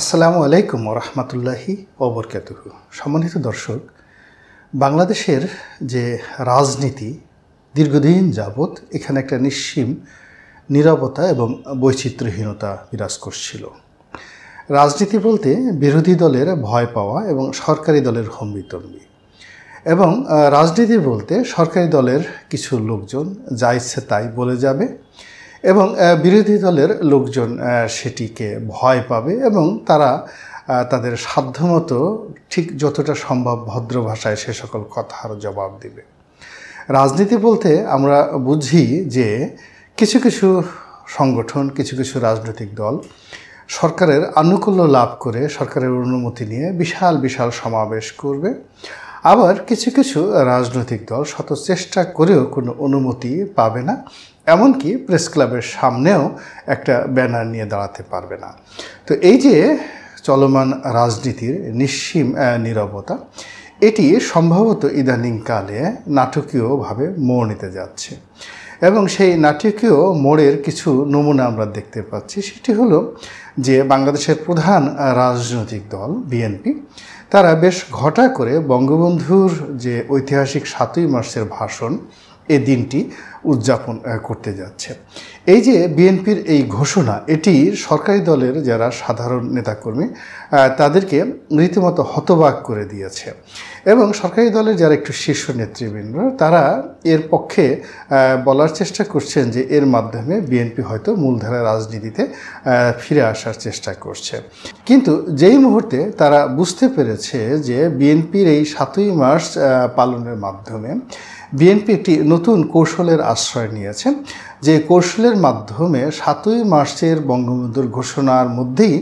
আসসালামু আলাইকুম রহমতুল্লাহি অবরকাত সম্মানিত দর্শক বাংলাদেশের যে রাজনীতি দীর্ঘদিন যাবৎ এখানে একটা নিঃসীম নিরবতা এবং বৈচিত্র্যহীনতা বিরাজ করছিল রাজনীতি বলতে বিরোধী দলের ভয় পাওয়া এবং সরকারি দলের হম্বিতম্বি এবং রাজনীতি বলতে সরকারি দলের কিছু লোকজন যা ইচ্ছে তাই বলে যাবে এবং বিরোধী দলের লোকজন সেটিকে ভয় পাবে এবং তারা তাদের সাধ্যমতো ঠিক যতটা সম্ভব ভদ্র ভাষায় সে সকল কথার জবাব দিবে রাজনীতি বলতে আমরা বুঝি যে কিছু কিছু সংগঠন কিছু কিছু রাজনৈতিক দল সরকারের আনুকূল্য লাভ করে সরকারের অনুমতি নিয়ে বিশাল বিশাল সমাবেশ করবে আবার কিছু কিছু রাজনৈতিক দল শত চেষ্টা করেও কোনো অনুমতি পাবে না এমনকি প্রেস ক্লাবের সামনেও একটা ব্যানার নিয়ে দাঁড়াতে পারবে না তো এই যে চলমান রাজনীতির নিঃসীম নিরবতা এটি সম্ভবত ইদানিংকালে নাটকীয়ভাবে মোড় নিতে যাচ্ছে এবং সেই নাটকীয় মোড়ের কিছু নমুনা আমরা দেখতে পাচ্ছি সেটি হলো যে বাংলাদেশের প্রধান রাজনৈতিক দল বিএনপি তারা বেশ ঘটা করে বঙ্গবন্ধুর যে ঐতিহাসিক সাতই মার্চের ভাষণ এ দিনটি উদযাপন করতে যাচ্ছে এই যে বিএনপির এই ঘোষণা এটি সরকারি দলের যারা সাধারণ নেতাকর্মী তাদেরকে রীতিমতো হতবাক করে দিয়েছে এবং সরকারি দলের যারা একটু শীর্ষ নেতৃবৃন্দ তারা এর পক্ষে বলার চেষ্টা করছেন যে এর মাধ্যমে বিএনপি হয়তো মূলধারা রাজনীতিতে ফিরে আসার চেষ্টা করছে কিন্তু যেই মুহূর্তে তারা বুঝতে পেরেছে যে বিএনপির এই সাতই মার্চ পালনের মাধ্যমে বিএনপি একটি নতুন কৌশলের আশ্রয় নিয়েছে যে কৌশলের মাধ্যমে সাতই মার্চের বঙ্গবন্ধুর ঘোষণার মধ্যেই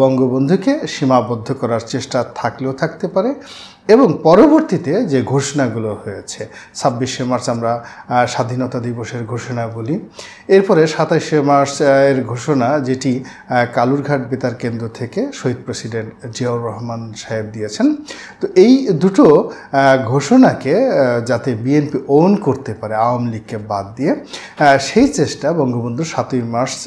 বঙ্গবন্ধুকে সীমাবদ্ধ করার চেষ্টা থাকলেও থাকতে পারে এবং পরবর্তীতে যে ঘোষণাগুলো হয়েছে ছাব্বিশে মার্চ আমরা স্বাধীনতা দিবসের ঘোষণা বলি এরপরে সাতাশে মার্চ এর ঘোষণা যেটি কালুরঘাট বেতার কেন্দ্র থেকে শহীদ প্রেসিডেন্ট জিয়াউর রহমান সাহেব দিয়েছেন তো এই দুটো ঘোষণাকে যাতে বিএনপি ওন করতে পারে আওয়ামী লীগকে বাদ দিয়ে সেই চেষ্টা বঙ্গবন্ধু সাতই মার্চ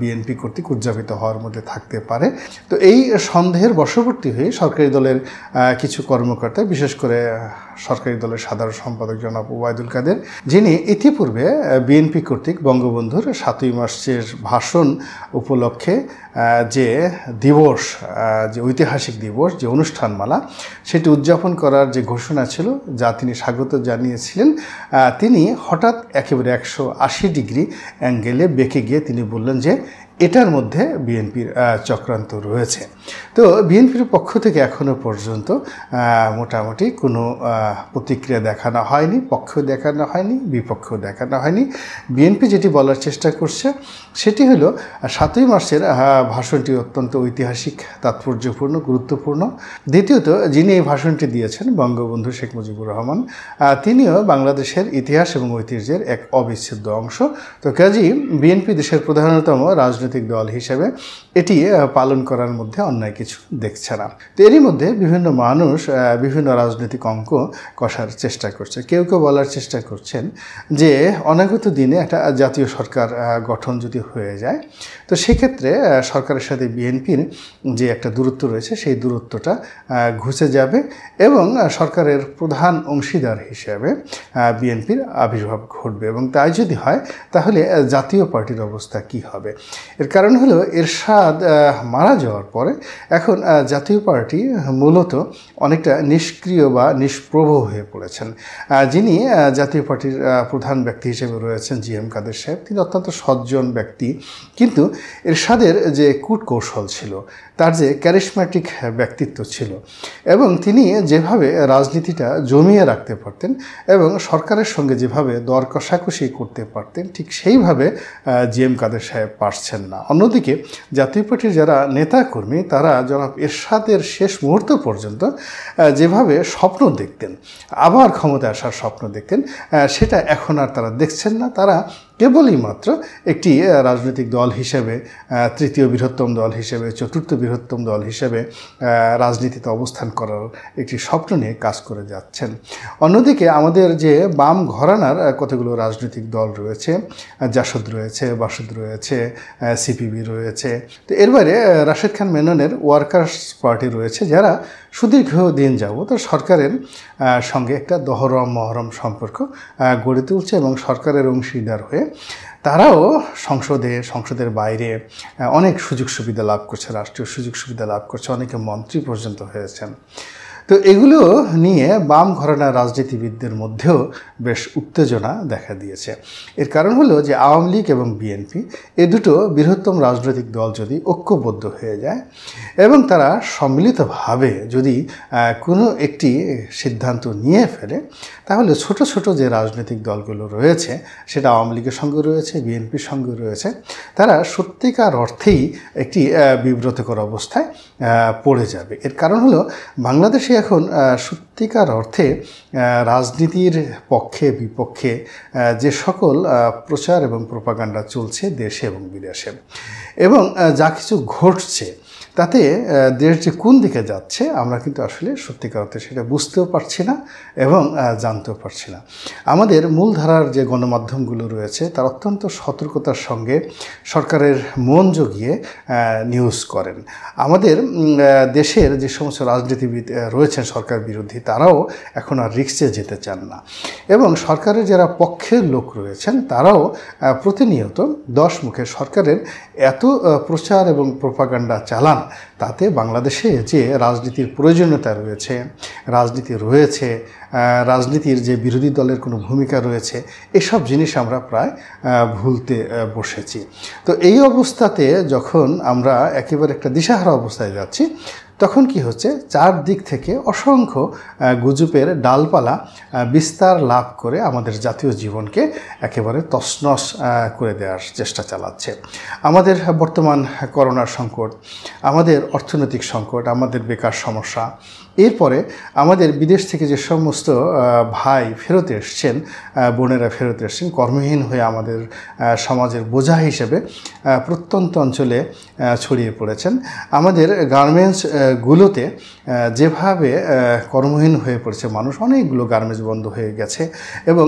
বিএনপি কর্তৃক উদযাপিত হওয়ার মধ্যে থাকতে পারে পারে তো এই সন্দেহের বশবর্তী হয়ে সরকারি দলের কিছু কর্মকর্তা বিশেষ করে সরকারি দলের সাধারণ সম্পাদক জনাব ওবায়দুল কাদের যিনি ইতিপূর্বে বিএনপি কর্তৃক বঙ্গবন্ধুর সাতই মাসের ভাষণ উপলক্ষে যে দিবস যে ঐতিহাসিক দিবস যে অনুষ্ঠানমালা সেটি উদযাপন করার যে ঘোষণা ছিল যা তিনি স্বাগত জানিয়েছিলেন তিনি হঠাৎ একেবারে একশো আশি ডিগ্রি অ্যাঙ্গেলে বেঁকে গিয়ে তিনি বললেন যে এটার মধ্যে বিএনপির চক্রান্ত রয়েছে তো বিএনপির পক্ষ থেকে এখনও পর্যন্ত মোটামুটি কোনো প্রতিক্রিয়া দেখানো হয়নি পক্ষেও দেখানো হয়নি বিপক্ষেও দেখানো হয়নি বিএনপি যেটি বলার চেষ্টা করছে সেটি হল সাতই মার্চের ভাষণটি অত্যন্ত ঐতিহাসিক তাৎপর্যপূর্ণ গুরুত্বপূর্ণ দ্বিতীয়ত যিনি এই ভাষণটি দিয়েছেন বঙ্গবন্ধু শেখ মুজিবুর রহমান তিনিও বাংলাদেশের ইতিহাস এবং ঐতিহ্যের এক অবিচ্ছেদ্য অংশ তো কাজেই বিএনপি দেশের প্রধানতম রাজনৈতিক দল হিসেবে এটি পালন করার মধ্যে অন্যায় কিছু দেখছে না তো এরই মধ্যে বিভিন্ন মানুষ বিভিন্ন রাজনৈতিক অঙ্ক কষার চেষ্টা করছে কেউ কেউ বলার চেষ্টা করছেন যে অনাগত দিনে একটা জাতীয় সরকার গঠন যদি হয়ে যায় তো সেক্ষেত্রে সরকারের সাথে বিএনপির যে একটা দূরত্ব রয়েছে সেই দূরত্বটা ঘুচে যাবে এবং সরকারের প্রধান অংশীদার হিসেবে বিএনপির আবির্ভাব ঘটবে এবং তাই যদি হয় তাহলে জাতীয় পার্টির অবস্থা কি হবে এর কারণ হলো এরশাদ মারা যাওয়ার পরে এখন জাতীয় পার্টি মূলত অনেকটা নিষ্ক্রিয় বা নিষ্প্রভ হয়ে পড়েছেন যিনি জাতীয় পার্টির প্রধান ব্যক্তি হিসেবে রয়েছেন জি এম কাদের সাহেব তিনি অত্যন্ত সজ্জন ব্যক্তি ব্যক্তি কিন্তু এরশাদের যে কূটকৌশল ছিল তার যে ক্যারিশম্যাটিক ব্যক্তিত্ব ছিল এবং তিনি যেভাবে রাজনীতিটা জমিয়ে রাখতে পারতেন এবং সরকারের সঙ্গে যেভাবে দর কষাকষি করতে পারতেন ঠিক সেইভাবে জি এম কাদের সাহেব পারছেন না অন্যদিকে জাতীয় পার্টির যারা নেতাকর্মী তারা জনাব এরশাদের শেষ মুহূর্ত পর্যন্ত যেভাবে স্বপ্ন দেখতেন আবার ক্ষমতায় আসার স্বপ্ন দেখতেন সেটা এখন আর তারা দেখছেন না তারা কেবলই মাত্র একটি রাজনৈতিক দল হিসেবে তৃতীয় বৃহত্তম দল হিসেবে চতুর্থ বৃহত্তম দল হিসেবে রাজনীতিতে অবস্থান করার একটি স্বপ্ন নিয়ে কাজ করে যাচ্ছেন অন্যদিকে আমাদের যে বাম ঘরানার কতগুলো রাজনৈতিক দল রয়েছে জাসদ রয়েছে বাসদ রয়েছে সিপিবি রয়েছে তো এর বাইরে রাশেদ খান মেননের ওয়ার্কার্স পার্টি রয়েছে যারা সুদীর্ঘ দিন যাব তো সরকারের সঙ্গে একটা দহরম মহরম সম্পর্ক গড়ে তুলছে এবং সরকারের অংশীদার হয়ে তারাও সংসদে সংসদের বাইরে অনেক সুযোগ সুবিধা লাভ করছে রাষ্ট্রীয় সুযোগ সুবিধা লাভ করছে অনেকে মন্ত্রী পর্যন্ত হয়েছেন তো এগুলো নিয়ে বাম ঘরানার রাজনীতিবিদদের মধ্যেও বেশ উত্তেজনা দেখা দিয়েছে এর কারণ হলো যে আওয়ামী লীগ এবং বিএনপি এ দুটো বৃহত্তম রাজনৈতিক দল যদি ঐক্যবদ্ধ হয়ে যায় এবং তারা সম্মিলিতভাবে যদি কোনো একটি সিদ্ধান্ত নিয়ে ফেলে তাহলে ছোট ছোট যে রাজনৈতিক দলগুলো রয়েছে সেটা আওয়ামী লীগের সঙ্গে রয়েছে বিএনপির সঙ্গে রয়েছে তারা সত্যিকার অর্থেই একটি বিব্রতকর অবস্থায় পড়ে যাবে এর কারণ হলো বাংলাদেশে এখন সত্যিকার অর্থে রাজনীতির পক্ষে বিপক্ষে যে সকল প্রচার এবং প্রপাগান্ডা চলছে দেশে এবং বিদেশে এবং যা কিছু ঘটছে তাতে দেশ যে কোন দিকে যাচ্ছে আমরা কিন্তু আসলে সত্যিকার অর্থে সেটা বুঝতেও পারছি না এবং জানতেও পারছি না আমাদের মূলধারার যে গণমাধ্যমগুলো রয়েছে তার অত্যন্ত সতর্কতার সঙ্গে সরকারের মন জগিয়ে নিউজ করেন আমাদের দেশের যে সমস্ত রাজনীতিবিদ রয়েছেন সরকার বিরোধী তারাও এখন আর রিক্সে যেতে চান না এবং সরকারের যারা পক্ষের লোক রয়েছেন তারাও প্রতিনিয়ত দশ মুখে সরকারের এত প্রচার এবং প্রোপাগান্ডা চালান তাতে বাংলাদেশে যে রাজনীতির প্রয়োজনীয়তা রয়েছে রাজনীতি রয়েছে রাজনীতির যে বিরোধী দলের কোনো ভূমিকা রয়েছে এসব জিনিস আমরা প্রায় ভুলতে বসেছি তো এই অবস্থাতে যখন আমরা একেবারে একটা দিশাহারা অবস্থায় যাচ্ছি তখন কি হচ্ছে চারদিক থেকে অসংখ্য গুজুপের ডালপালা বিস্তার লাভ করে আমাদের জাতীয় জীবনকে একেবারে তসনস করে দেওয়ার চেষ্টা চালাচ্ছে আমাদের বর্তমান করোনার সংকট আমাদের অর্থনৈতিক সংকট আমাদের বেকার সমস্যা এরপরে আমাদের বিদেশ থেকে যে সমস্ত ভাই ফেরত এসছেন বোনেরা ফেরত এসছেন কর্মহীন হয়ে আমাদের সমাজের বোঝা হিসেবে প্রত্যন্ত অঞ্চলে ছড়িয়ে পড়েছেন আমাদের গার্মেন্টস গুলোতে যেভাবে কর্মহীন হয়ে পড়ছে মানুষ অনেকগুলো গার্মেন্টস বন্ধ হয়ে গেছে এবং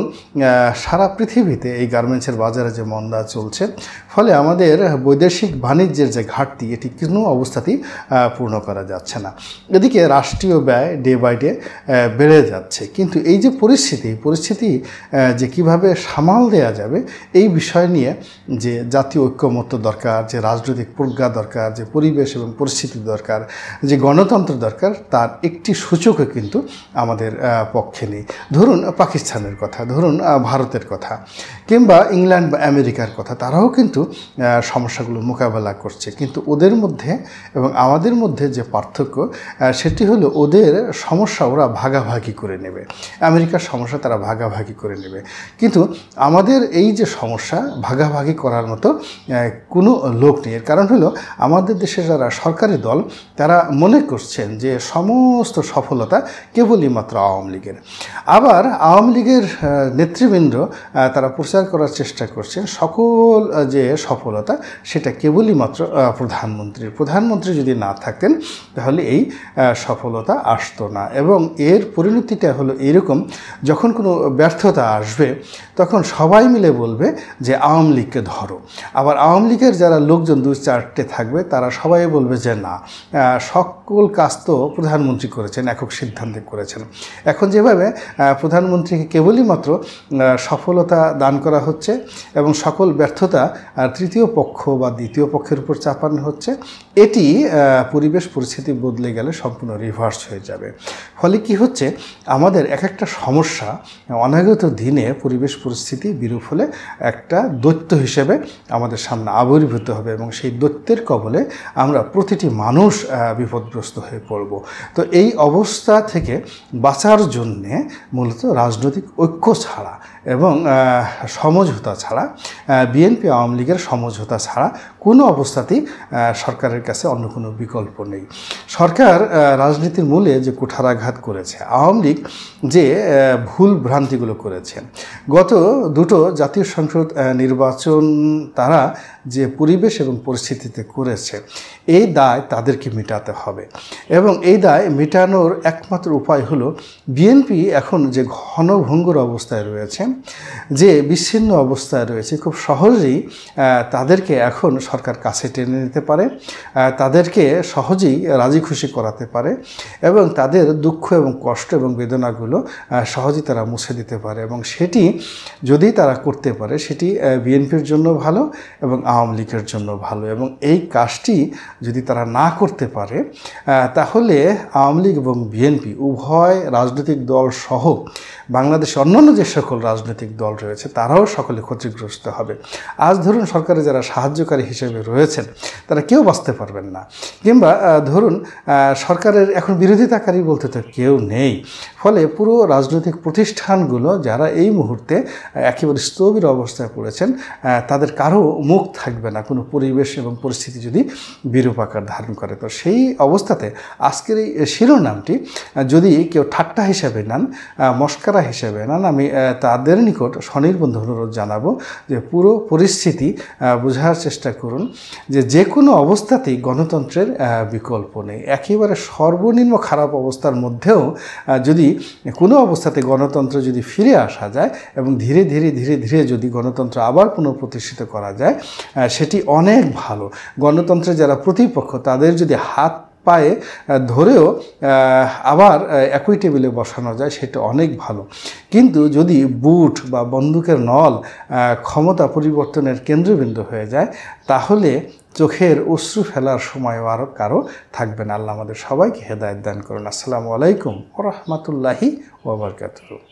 সারা পৃথিবীতে এই গার্মেন্টসের বাজারে যে মন্দা চলছে ফলে আমাদের বৈদেশিক বাণিজ্যের যে ঘাটতি এটি কোনো অবস্থাতেই পূর্ণ করা যাচ্ছে না এদিকে রাষ্ট্রীয় ব্যয় ডে বাই ডে বেড়ে যাচ্ছে কিন্তু এই যে পরিস্থিতি পরিস্থিতি যে কিভাবে সামাল দেয়া যাবে এই বিষয় নিয়ে যে জাতীয় ঐক্যমত্য দরকার যে রাজনৈতিক প্রজ্ঞা দরকার যে পরিবেশ এবং পরিস্থিতি দরকার যে গণতন্ত্র দরকার তার একটি সূচকও কিন্তু আমাদের পক্ষে নেই ধরুন পাকিস্তানের কথা ধরুন ভারতের কথা কিংবা ইংল্যান্ড বা আমেরিকার কথা তারাও কিন্তু সমস্যাগুলো মোকাবেলা করছে কিন্তু ওদের মধ্যে এবং আমাদের মধ্যে যে পার্থক্য সেটি হলো ওদের সমস্যা ওরা ভাগাভাগি করে নেবে আমেরিকার সমস্যা তারা ভাগাভাগি করে নেবে কিন্তু আমাদের এই যে সমস্যা ভাগাভাগি করার মতো কোনো লোক নেই এর কারণ হলো আমাদের দেশে যারা সরকারি দল তারা মনে করছেন যে সমস্ত সফলতা কেবলই মাত্র আওয়ামী লীগের আবার আওয়ামী লীগের নেতৃবৃন্দ তারা প্রচার করার চেষ্টা করছেন সকল যে সফলতা সেটা কেবলই মাত্র প্রধানমন্ত্রীর প্রধানমন্ত্রী যদি না থাকতেন তাহলে এই সফলতা আসতো না এবং এর পরিণতিটা হলো এরকম যখন কোনো ব্যর্থতা আসবে তখন সবাই মিলে বলবে যে আওয়ামী লীগকে ধরো আবার আওয়ামী লীগের যারা লোকজন দু চারটে থাকবে তারা সবাই বলবে যে না সক সকল কাজ তো প্রধানমন্ত্রী করেছেন একক সিদ্ধান্তে করেছেন এখন যেভাবে প্রধানমন্ত্রীকে কেবলই মাত্র সফলতা দান করা হচ্ছে এবং সকল ব্যর্থতা তৃতীয় পক্ষ বা দ্বিতীয় পক্ষের উপর চাপানো হচ্ছে এটি পরিবেশ পরিস্থিতি বদলে গেলে সম্পূর্ণ রিভার্স হয়ে যাবে ফলে কি হচ্ছে আমাদের এক একটা সমস্যা অনাগত দিনে পরিবেশ পরিস্থিতি বিরূপ হলে একটা দৈত্য হিসেবে আমাদের সামনে আবির্ভূত হবে এবং সেই দৈত্যের কবলে আমরা প্রতিটি মানুষ বিপদগ্রস্ত হয়ে পড়ব তো এই অবস্থা থেকে বাঁচার জন্যে মূলত রাজনৈতিক ঐক্য ছাড়া এবং সমঝোতা ছাড়া বিএনপি আওয়ামী লীগের সমঝোতা ছাড়া কোনো অবস্থাতেই সরকারের কাছে অন্য কোনো বিকল্প নেই সরকার রাজনীতির মূলে যে কুঠারাঘাত করেছে আওয়ামী লীগ যে ভুল ভ্রান্তিগুলো করেছেন গত দুটো জাতীয় সংসদ নির্বাচন তারা যে পরিবেশ এবং পরিস্থিতিতে করেছে এই দায় তাদেরকে মেটাতে হবে এবং এই দায় মেটানোর একমাত্র উপায় হলো বিএনপি এখন যে ঘনভঙ্গুর অবস্থায় রয়েছে যে বিচ্ছিন্ন অবস্থায় রয়েছে খুব সহজেই তাদেরকে এখন সরকার কাছে টেনে নিতে পারে তাদেরকে সহজেই রাজি খুশি করাতে পারে এবং তাদের দুঃখ এবং কষ্ট এবং বেদনাগুলো সহজেই তারা মুছে দিতে পারে এবং সেটি যদি তারা করতে পারে সেটি বিএনপির জন্য ভালো এবং আওয়ামী লীগের জন্য ভালো এবং এই কাজটি যদি তারা না করতে পারে তাহলে আওয়ামী লীগ এবং বিএনপি উভয় রাজনৈতিক দল সহ বাংলাদেশ অন্যান্য যে সকল রাজনৈতিক রাজনৈতিক দল রয়েছে তারাও সকলে ক্ষতিগ্রস্ত হবে আজ ধরুন সরকারে যারা সাহায্যকারী হিসেবে রয়েছেন তারা কেউ বাঁচতে পারবেন না কিংবা ধরুন সরকারের এখন বিরোধিতাকারী বলতে তো কেউ নেই ফলে পুরো রাজনৈতিক প্রতিষ্ঠানগুলো যারা এই মুহূর্তে একেবারে স্থবির অবস্থায় পড়েছেন তাদের কারো মুখ থাকবে না কোনো পরিবেশ এবং পরিস্থিতি যদি বিরূপ আকার ধারণ করে তো সেই অবস্থাতে আজকের এই শিরোনামটি যদি কেউ ঠাট্টা হিসেবে নেন মস্কারা হিসেবে নেন আমি তাদের নিকট স্বনির্বন্ধ অনুরোধ জানাবো যে পুরো পরিস্থিতি বোঝার চেষ্টা করুন যে যে কোনো অবস্থাতেই গণতন্ত্রের বিকল্প নেই একেবারে সর্বনিম্ন খারাপ অবস্থার মধ্যেও যদি কোনো অবস্থাতে গণতন্ত্র যদি ফিরে আসা যায় এবং ধীরে ধীরে ধীরে ধীরে যদি গণতন্ত্র আবার পুনঃপ্রতিষ্ঠিত করা যায় সেটি অনেক ভালো গণতন্ত্রে যারা প্রতিপক্ষ তাদের যদি হাত পায়ে ধরেও আবার একই টেবিলে বসানো যায় সেটা অনেক ভালো কিন্তু যদি বুট বা বন্দুকের নল ক্ষমতা পরিবর্তনের কেন্দ্রবিন্দু হয়ে যায় তাহলে চোখের অশ্রু ফেলার সময়ও আরও কারো থাকবেন আল্লাহ আমাদের সবাইকে হেদায়ত দান করুন আসসালামু আলাইকুম ও রহমতুল্লাহি ওবরকাতু